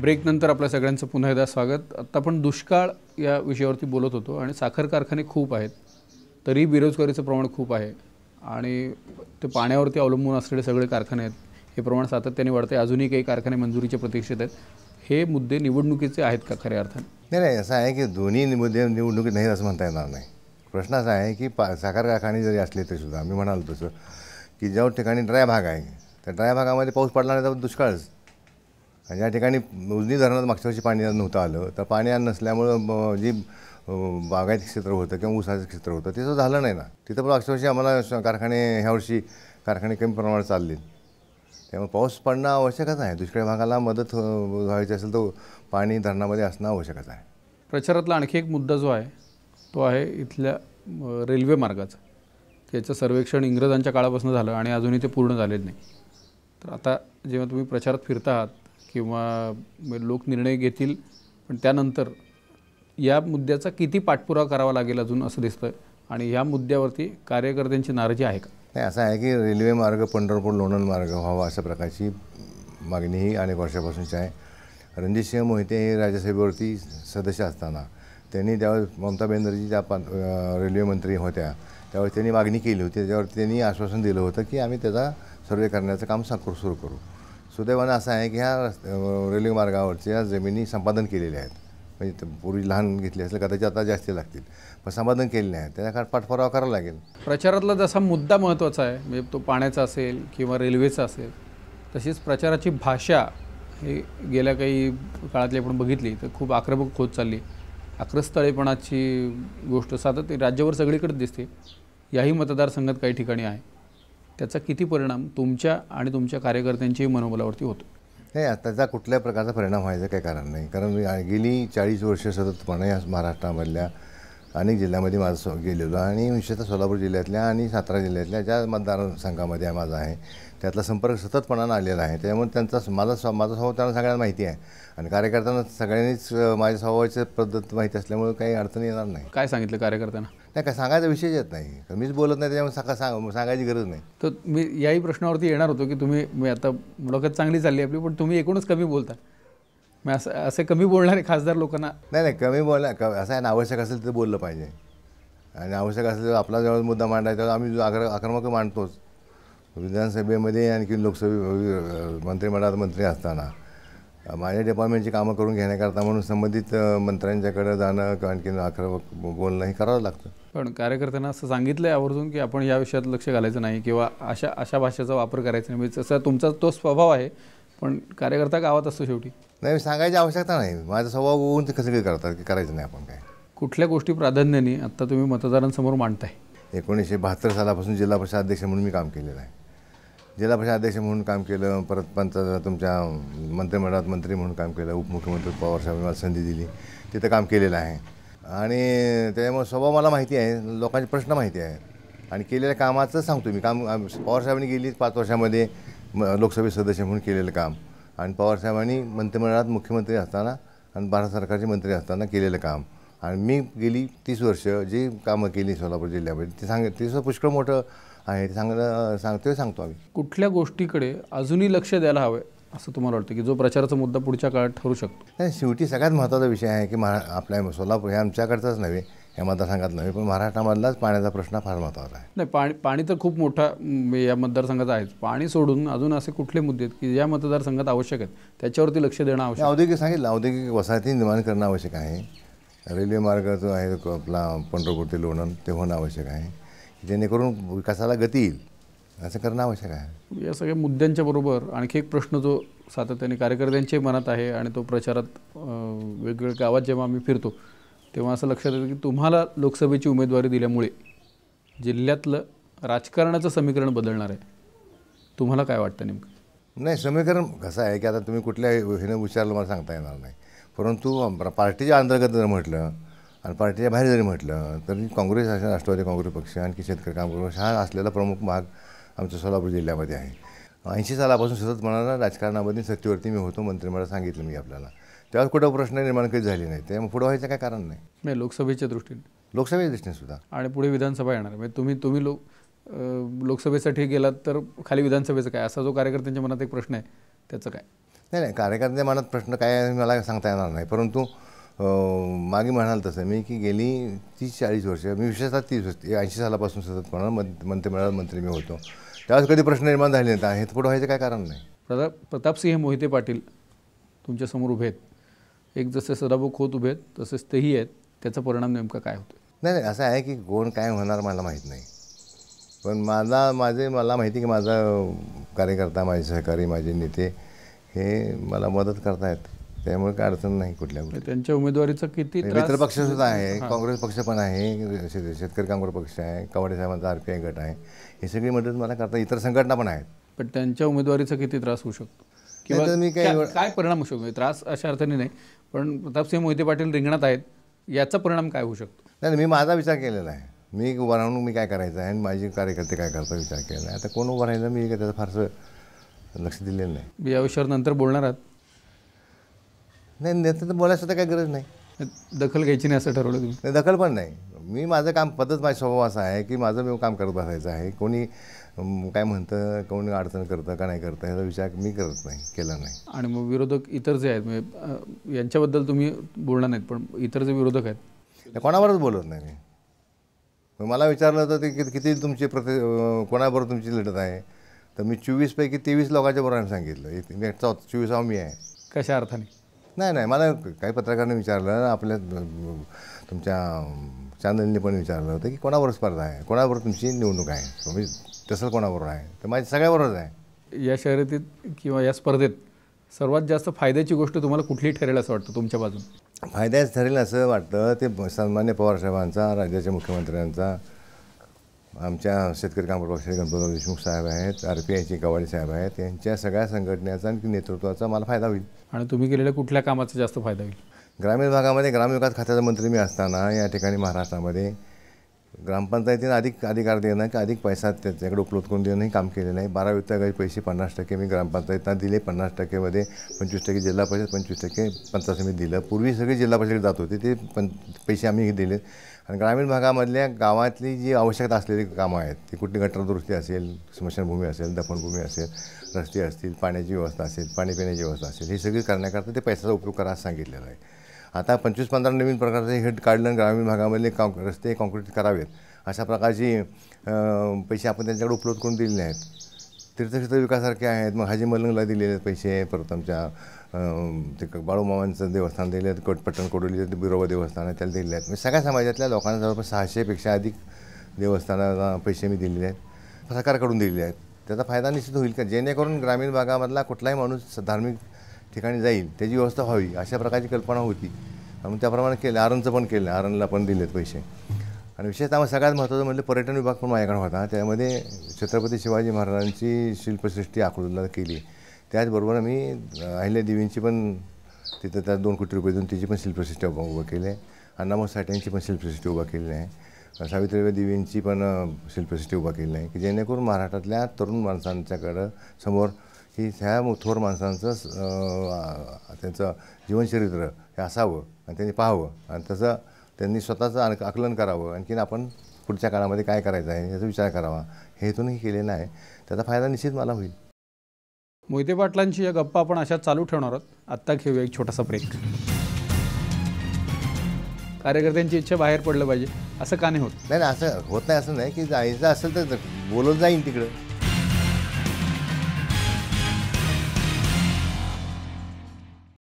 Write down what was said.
ब्रेकनंतर आपल्या सगळ्यांचं पुन्हा एकदा स्वागत आता आपण दुष्काळ या विषयावरती बोलत होतो आणि साखर कारखाने खूप आहेत तरी बेरोजगारीचं प्रमाण खूप आहे आणि ते पाण्यावरती अवलंबून असलेले सगळे कारखाने आहेत हे प्रमाण सातत्याने वाढते अजूनही काही कारखाने मंजुरीच्या प्रतीक्षेत आहेत हे मुद्दे निवडणुकीचे आहेत का खऱ्या अर्थाने नाही नाही असं आहे की दोन्ही मुद्दे निवडणुकीत नाही असं म्हणता येणार नाही प्रश्न असा आहे की पा साखर कारखाने जरी असले तरीसुद्धा मी म्हणालो तसं की ज्या ठिकाणी ड्राय भाग आहे त्या ड्राय भागामध्ये पाऊस पडला नाही तर दुष्काळच आणि या ठिकाणी उजनी धरणात मागच्या वर्षी पाणी नव्हतं आलं तर पाणी नसल्यामुळं जी बागायत क्षेत्र होतं किंवा ऊसाचं क्षेत्र होतं तिथं झालं नाही ना तिथं पण मागच्या वर्षी आम्हाला कारखाने ह्या वर्षी कारखाने कमी प्रमाणात चालले त्यामुळे पाऊस पडणं आवश्यकच आहे दुष्काळी भागाला मदत व्हायची असेल तर पाणी धरणामध्ये असणं आवश्यकच आहे प्रचारातला आणखी एक मुद्दा जो आहे तो आहे इथल्या रेल्वे मार्गाचा त्याचं सर्वेक्षण इंग्रजांच्या काळापासून झालं आणि अजूनही ते पूर्ण झालेलं नाही तर आता जेव्हा तुम्ही प्रचारात फिरता आहात किंवा लोक निर्णय घेतील पण त्यानंतर या मुद्द्याचा किती पाठपुरावा करावा लागेल अजून असं दिसतं आणि या मुद्द्यावरती कार्यकर्त्यांची नाराजी आहे का नाही असं आहे की रेल्वे मार्ग पंढरपूर लोणंद मार्ग व्हावा अशा प्रकारची मागणीही अनेक वर्षापासूनची आहे सिंह मोहिते हे राज्यसभेवरती सदस्य असताना त्यांनी त्यावेळेस ममता बॅनर्जी ज्या पा रेल्वे होत्या त्यावेळेस त्यांनी मागणी केली होती त्याच्यावरती त्यांनी आश्वासन दिलं होतं की आम्ही त्याचा सर्वे करण्याचं काम साकूर सुरू करू सुदैवानं असं आहे की ह्या रेल्वे मार्गावरच्या जमिनी संपादन केलेल्या आहेत म्हणजे पूर्वी लहान घेतली असेल कदाचित आता जास्ती लागतील पण संपादन केलेले नाही त्याच्या कारण पाठपुरावा करावा लागेल प्रचारातला जसा मुद्दा महत्त्वाचा आहे म्हणजे तो पाण्याचा असेल किंवा रेल्वेचा असेल तशीच प्रचाराची भाषा हे गेल्या काही काळातली आपण बघितली तर खूप आक्रमक होत चालली आक्रस्तळेपणाची गोष्ट सातत्य राज्यभर सगळीकडे दिसते याही मतदारसंघात काही ठिकाणी आहे त्याचा किती परिणाम तुमच्या आणि तुमच्या कार्यकर्त्यांच्याही मनोबलावरती होतो नाही त्याचा कुठल्या प्रकारचा परिणाम व्हायचा काही कारण नाही कारण गेली चाळीस वर्ष सततपणे महाराष्ट्रामधल्या अनेक जिल्ह्यामध्ये माझं गेलेलो आणि विशेषतः सोलापूर जिल्ह्यातल्या आणि सातारा जिल्ह्यातल्या ज्या मतदारसंघामध्ये माझा आहे त्यातला संपर्क सततपणानं आलेला आहे त्यामुळे त्यांचा माझा स्व माझा स्वभाव त्यांना सगळ्यांना माहिती आहे आणि कार्यकर्त्यांना सगळ्यांनीच माझ्या स्वभावाची पद्धत माहिती असल्यामुळे काही अडचण येणार नाही काय सांगितलं कार्यकर्त्यांना नाही काय सांगायचा विषय येत नाही मीच बोलत नाही त्यामुळे सका सांग सांगायची गरज नाही तर मी याही प्रश्नावरती येणार होतो की तुम्ही मी आता मुलाखत चांगली चालली आपली पण तुम्ही एकूणच कमी बोलता मग असं असे कमी बोलणारे खासदार लोकांना नाही नाही कमी बोला क असं आहे ना आवश्यक असेल तर बोललं पाहिजे आणि आवश्यक असेल तर आपला जेव्हा मुद्दा मांडायचा आम्ही आक्र आक्रमक मांडतोच विधानसभेमध्ये आणखी लोकसभे मंत्रिमंडळात मंत्री असताना माझ्या डिपार्टमेंटची कामं करून घेण्याकरता म्हणून संबंधित मंत्र्यांच्याकडे जाणं आणखी आखरं बोलणं हे करावं लागतं पण कार्यकर्त्यांना असं सांगितलं आहे आवर्जून की आपण या विषयात लक्ष घालायचं नाही किंवा अशा अशा भाषेचा वापर करायचा नाही म्हणजे तुमचा तो स्वभाव आहे पण कार्यकर्ता गावात असतो शेवटी नाही सांगायची आवश्यकता नाही माझा स्वभाव होऊन ते कसं करतात की करायचं नाही आपण काय कुठल्या गोष्टी प्राधान्याने आत्ता तुम्ही मतदारांसमोर मांडताय एकोणीसशे बहात्तर सालापासून जिल्हा परिषद अध्यक्ष म्हणून मी काम केलेलं आहे जिल्हा अध्यक्ष म्हणून काम केलं परत पंच तुमच्या मंत्रिमंडळात मंत्री म्हणून काम केलं उपमुख्यमंत्री पवारसाहेबांनी मला संधी दिली तिथं काम केलेलं आहे आणि त्याच्यामुळे स्वभाव मला माहिती आहे लोकांचे प्रश्न माहिती आहे आणि केलेल्या कामाचं सांगतो मी काम पवारसाहेबांनी गेली पाच वर्षामध्ये लोकसभेत सदस्य म्हणून केलेलं काम आणि पवारसाहेबांनी मंत्रिमंडळात मुख्यमंत्री असताना आणि भारत सरकारचे मंत्री असताना केलेलं काम आणि मी गेली तीस वर्ष जी कामं केली सोलापूर जिल्ह्यामध्ये ते सांग ते पुष्कळ मोठं आहे सांगणं सांग ते सांगतो आम्ही कुठल्या गोष्टीकडे अजूनही लक्ष द्यायला हवं असं तुम्हाला वाटतं की जो प्रचाराचा मुद्दा पुढच्या काळात ठरू शकतो नाही शेवटी सगळ्यात महत्त्वाचा विषय आहे की महा आपल्या सोलापूर हे आमच्याकडचाच नव्हे या मतदारसंघात नव्हे पण महाराष्ट्रामधलाच पाण्याचा प्रश्न फार महत्त्वाचा आहे नाही पाणी पाणी तर खूप मोठा या मतदारसंघात आहेच पाणी सोडून अजून असे कुठले मुद्दे आहेत की या मतदारसंघात आवश्यक आहेत त्याच्यावरती लक्ष देणं आवश्यक औद्योगिक सांगितलं औद्योगिक वसाहती निर्माण करणं आवश्यक आहे रेल्वे मार्ग जो आहे आपला पंढरपूर ते ते होणं आवश्यक आहे जेणेकरून विकासाला गती येईल असं करणं आवश्यक आहे म्हणजे या सगळ्या मुद्द्यांच्या बरोबर आणखी एक प्रश्न जो सातत्याने कार्यकर्त्यांच्या मनात आहे आणि तो प्रचारात वेगवेगळ्या गावात जेव्हा आम्ही फिरतो तेव्हा असं लक्षात येतं की तुम्हाला लोकसभेची उमेदवारी दिल्यामुळे जिल्ह्यातलं राजकारणाचं समीकरण बदलणार आहे तुम्हाला काय वाटतं नेमकं नाही समीकरण कसं आहे की आता तुम्ही कुठल्या हेनं विचारलं मला सांगता येणार नाही परंतु पार्टीच्या अंतर्गत जर म्हटलं आणि पार्टीच्या बाहेर जरी म्हटलं तरी काँग्रेस असेल राष्ट्रवादी काँग्रेस पक्ष आणखी शेतकरी काम पक्ष हा असलेला प्रमुख भाग आमच्या सोलापूर जिल्ह्यामध्ये आहे ऐंशी सालापासून सतत म्हणाला राजकारणामध्ये सत्तेवरती मी होतो मंत्रिमंडळ सांगितलं मी आपल्याला त्यावर कुठं प्रश्न निर्माण काही झाले नाही त्यामुळे पुढं व्हायचं काय कारण नाही लोकसभेच्या दृष्टीने लोकसभेच्या दृष्टीने सुद्धा आणि पुढे विधानसभा येणार म्हणजे तुम्ही तुम्ही लोक लोकसभेसाठी गेलात तर खाली विधानसभेचं काय असा जो कार्यकर्त्यांच्या मनात एक प्रश्न आहे त्याचं काय नाही नाही कार्यकर्त्यांच्या मनात प्रश्न काय मला सांगता येणार नाही परंतु मागे म्हणाल तसं मी की गेली तीस चाळीस वर्ष मी विशेषतः तीस वर्ष ऐंशी सालापासून सतत म्हणाल मंत्रिमंडळात मंत्री मी होतो त्यावेळेस कधी प्रश्न निर्माण झाले नाही हे पुढं व्हायचं काय कारण नाही प्रताप प्रतापसिंह मोहिते पाटील तुमच्यासमोर उभे आहेत एक जसे सदाभाऊ खोत उभे आहेत तसेच तेही आहेत त्याचा परिणाम नेमका काय होतो नाही नाही असं आहे की कोण काय होणार मला माहीत नाही पण माझा माझे मला माहिती की माझा कार्यकर्ता माझे सहकारी माझे नेते हे मला मदत करतायत त्यामुळे काय अडचण नाही कुठल्या कुठल्या त्यांच्या उमेदवारीचं किती म्हणजे मित्र पक्ष सुद्धा आहे काँग्रेस पक्ष पण आहे शेतकरी काँग्रेस पक्ष आहे कवाडे साहेबांचा आर पी आय गट आहे हे सगळी मदत मला करता इतर संघटना पण आहेत पण त्यांच्या उमेदवारीचा किती त्रास होऊ शकतो किंवा मी काय काय परिणाम होऊ शकतो म्हणजे त्रास अशा अर्थाने नाही पण प्रतापसिंह मोहिते पाटील रिंगणात आहेत याचा परिणाम काय होऊ शकतो नाही मी माझा विचार केलेला आहे मी उभा राहून मी काय करायचं आहे आणि माझे कार्यकर्ते काय करतात विचार केला आहे आता कोण उभा राहायचा मी त्याचं फारसं लक्ष दिलेलं नाही मी या विषयावर नंतर बोलणार आहात नाही नेतृत्व तर बोलायसुद्धा काही गरज नाही दखल घ्यायची नाही असं ठरवलं तुम्ही नाही दखल पण नाही मी माझं काम पद्धत माझा स्वभाव असा आहे की माझं मी काम करत बसायचं आहे कोणी काय म्हणतं कोणी अडचण करतं का नाही करतं ह्याचा विचार मी करत नाही केला नाही आणि मग विरोधक इतर जे आहेत म्हणजे यांच्याबद्दल तुम्ही बोलणार नाहीत पण इतर जे विरोधक आहेत कोणावरच बोलत नाही मी मला विचारलं तर ते किती तुमचे प्रति कोणाबरोबर तुमची लढत आहे तर मी चोवीसपैकी तेवीस लोकांच्या बरोबर सांगितलं चौथ चोवीसावा मी आहे कशा अर्थाने नाही नाही मला काही पत्रकारांनी विचारलं आपल्या तुमच्या चांदणीने पण विचारलं होतं की कोणावर स्पर्धा आहे कोणावर तुमची निवडणूक आहे तुम्ही तसंच कोणावर आहे तर माझ्या सगळ्याबरोबरच आहे या शर्यतीत किंवा या स्पर्धेत सर्वात जास्त फायद्याची गोष्ट तुम्हाला कुठली ठरेल असं वाटतं तुमच्या बाजून फायद्याच ठरेल असं वाटतं ते सन्मान्य साहेबांचा राज्याच्या मुख्यमंत्र्यांचा आमच्या शेतकरी कामगार पक्षाचे गणपतराव देशमुख साहेब आहेत आर पी आयचे गवाडी साहेब आहेत यांच्या सगळ्या संघटनेचा आणि नेतृत्वाचा मला फायदा होईल आणि तुम्ही केलेल्या कुठल्या कामाचा जास्त फायदा होईल ग्रामीण भागामध्ये ग्रामविकास खात्याचा मंत्री मी असताना या ठिकाणी महाराष्ट्रामध्ये ग्रामपंचायतीनं अधिक अधिकार देणं की अधिक पैसा त्याच्याकडे उपलब्ध करून देणं काम केलेलं नाही बारा विभागाचे पैसे पन्नास टक्के मी ग्रामपंचायतींना दिले पन्नास टक्केमध्ये पंचवीस टक्के जिल्हा परिषद पंचवीस टक्के पंचायत समिती दिलं पूर्वी सगळे जिल्हा परिषद जात होते ते पण पैसे आम्ही दिले आणि ग्रामीण भागामधल्या गावातली जी आवश्यकता असलेली कामं आहेत ती कुठली गटरदुरुस्ती असेल स्मशानभूमी असेल दफनभूमी असेल रस्ते असतील पाण्याची व्यवस्था असेल पाणी पिण्याची व्यवस्था असेल हे सगळी करण्याकरता ते पैशाचा उपयोग करायला सांगितलेला आहे आता पंचवीस पंधरा नवीन प्रकारचे हेड काढलं ग्रामीण भागामध्ये कॉ रस्ते कॉन्क्रीट करावेत अशा प्रकारची पैसे आपण त्यांच्याकडे उपलब्ध करून दिलेले आहेत तीर्थक्षेत्र विकासारखे आहेत मग हाजी मलंगला दिलेले आहेत पैसे परत आमच्या ते बाळूमामांचं देवस्थान दिले आहेत पट्टण कोडोली बिरोबा देवस्थान आहे त्याला दिलेले आहेत म्हणजे सगळ्या समाजातल्या लोकांना जवळपास सहाशेपेक्षा अधिक देवस्थानाला पैसे मी दिलेले आहेत सरकारकडून दिलेले आहेत त्याचा फायदा निश्चित होईल का जेणेकरून ग्रामीण भागामधला कुठलाही माणूस धार्मिक ठिकाणी जाईल त्याची व्यवस्था व्हावी अशा प्रकारची कल्पना होती म्हणून त्याप्रमाणे केलं आरणचं पण केलं आरणला पण दिलेत पैसे आणि विशेषतः सगळ्यात महत्त्वाचं म्हणजे पर्यटन विभाग पण माझ्याकडे होता त्यामध्ये छत्रपती शिवाजी महाराजांची शिल्पसृष्टी आकृतीला केली त्याचबरोबर मी अहिल्यादेवींची पण तिथं त्या दोन कोटी रुपये देऊन तिची पण शिल्पसृष्टी उभा उभं केली आहे अण्णाभाऊ साठ्यांची पण शिल्पसृष्टी उभा केली आहे सावित्रीबाई देवींची पण शिल्पसृष्टी उभा केली आहे की जेणेकरून महाराष्ट्रातल्या तरुण माणसांच्याकडं समोर की ह्या थोर माणसांचं त्यांचं जीवनचरित्र हे असावं आणि त्यांनी पाहावं आणि तसं त्यांनी स्वतःचं आकलन करावं आणखीन आपण पुढच्या काळामध्ये काय करायचं आहे याचा विचार करावा हे हेतूनही केलेलं आहे त्याचा फायदा निश्चित मला होईल मोहिते पाटलांची या गप्पा आपण अशा चालू ठेवणार आहोत आत्ता घेऊया एक छोटासा ब्रेक कार्यकर्त्यांची इच्छा बाहेर पडलं पाहिजे असं का नाही होत नाही असं होत नाही असं नाही की जायचं असेल तर बोलत जाईन तिकडं